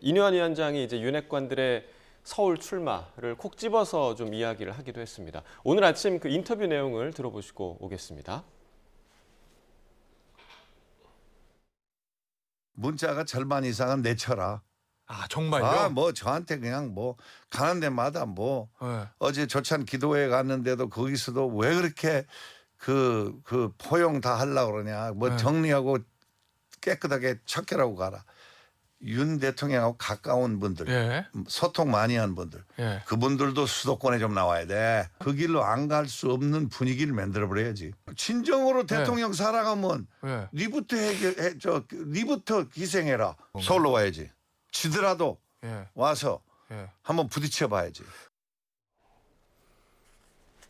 이뇨한 위원장이 이제 윤핵관들의 서울 출마를 콕 집어서 좀 이야기를 하기도 했습니다. 오늘 아침 그 인터뷰 내용을 들어보시고 오겠습니다. 문자가 절반 이상은 내쳐라. 아 정말요? 아뭐 저한테 그냥 뭐 가는 데마다 뭐 네. 어제 조찬 기도회 갔는데도 거기서도 왜 그렇게 그그 그 포용 다 하려고 그러냐 뭐 네. 정리하고 깨끗하게 척결하고 가라. 윤 대통령하고 가까운 분들 예. 소통 많이 한 분들 예. 그분들도 수도권에 좀 나와야 돼. 그 길로 안 갈 수 없는 분위기를 만들어 버려야지. 진정으로 예. 대통령 살아가면 예. 니부터 해결해 저 니부터 희생해라. 서울로 와야지. 지더라도 예. 와서 예. 한번 부딪혀 봐야지.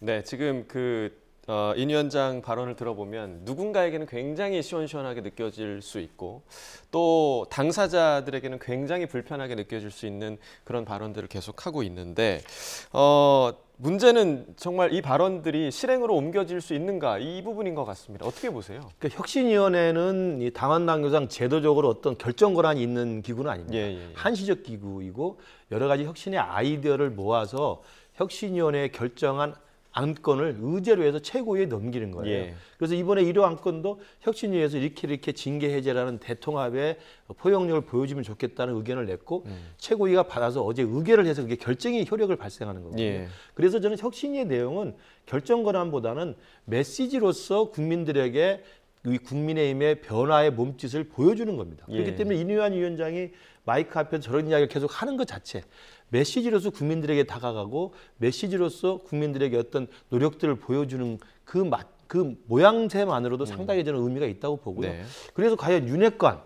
네, 지금 그 어, 인 위원장 발언을 들어보면 누군가에게는 굉장히 시원시원하게 느껴질 수 있고 또 당사자들에게는 굉장히 불편하게 느껴질 수 있는 그런 발언들을 계속하고 있는데 어, 문제는 정말 이 발언들이 실행으로 옮겨질 수 있는가 이 부분인 것 같습니다. 어떻게 보세요? 그러니까 혁신위원회는 이 당원 당교장 제도적으로 어떤 결정 권한이 있는 기구는 아닙니다. 예, 예, 예. 한시적 기구이고 여러 가지 혁신의 아이디어를 모아서 혁신위원회에 결정한 안건을 의제로 해서 최고위에 넘기는 거예요. 예. 그래서 이번에 이러 안건도 혁신위에서 이렇게 이렇게 징계 해제라는 대통합의 포용력을 보여주면 좋겠다는 의견을 냈고 음. 최고위가 받아서 어제 의결을 해서 그게 결정의 효력을 발생하는 겁니다. 예. 그래서 저는 혁신위의 내용은 결정 권한보다는 메시지로서 국민들에게 이 국민의힘의 변화의 몸짓을 보여주는 겁니다. 그렇기 예. 때문에 이누현 위원장이 마이크 앞에서 저런 이야기를 계속 하는 것 자체 메시지로서 국민들에게 다가가고 메시지로서 국민들에게 어떤 노력들을 보여주는 그, 마, 그 모양새만으로도 음. 상당히 저는 의미가 있다고 보고요. 네. 그래서 과연 윤핵관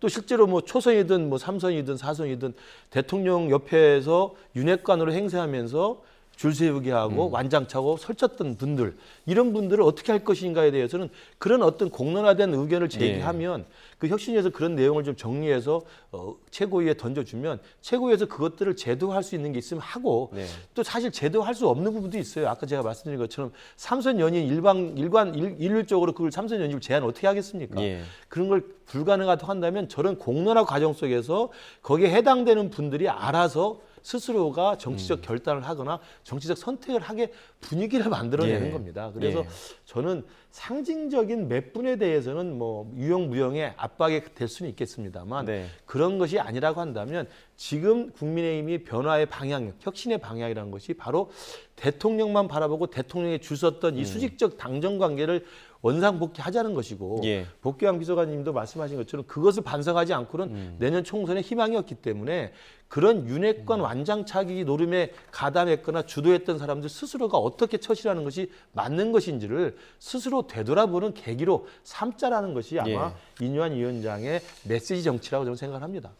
또 실제로 뭐 초선이든 뭐 삼선이든 사선이든 대통령 옆에서 윤핵관으로 행세하면서 줄 세우게 하고 음. 완장차고 설쳤던 분들 이런 분들을 어떻게 할 것인가에 대해서는 그런 어떤 공론화된 의견을 예. 제기하면 그 혁신위에서 그런 내용을 좀 정리해서 어, 최고위에 던져주면 최고위에서 그것들을 제도할 수 있는 게 있으면 하고 네. 또 사실 제도할 수 없는 부분도 있어요. 아까 제가 말씀드린 것처럼 삼선 연임 일방 일관 일, 일률적으로 그걸 삼선 연임을 제한 어떻게 하겠습니까? 예. 그런 걸 불가능하다고 한다면 저런 공론화 과정 속에서 거기에 해당되는 분들이 알아서 스스로가 정치적 음. 결단을 하거나 정치적 선택을 하게 분위기를 만들어내는 예. 겁니다. 그래서 예. 저는 상징적인 몇 분에 대해서는 뭐 유형 무형의 압박이 될 수는 있겠습니다만 네. 그런 것이 아니라고 한다면 지금 국민의힘이 변화의 방향, 혁신의 방향이라는 것이 바로 대통령만 바라보고 대통령이 주섰던 이 음. 수직적 당정 관계를 원상복귀 하자는 것이고 예. 복귀왕 비서관님도 말씀하신 것처럼 그것을 반성하지 않고는 음. 내년 총선에 희망이 없기 때문에 그런 윤핵관 음. 완장차기 노름에 가담했거나 주도했던 사람들 스스로가 어떻게 처신하는 것이 맞는 것인지를 스스로 되돌아보는 계기로 삼자라는 것이 아마 예. 인유한 위원장의 메시지 정치라고 저는 생각합니다.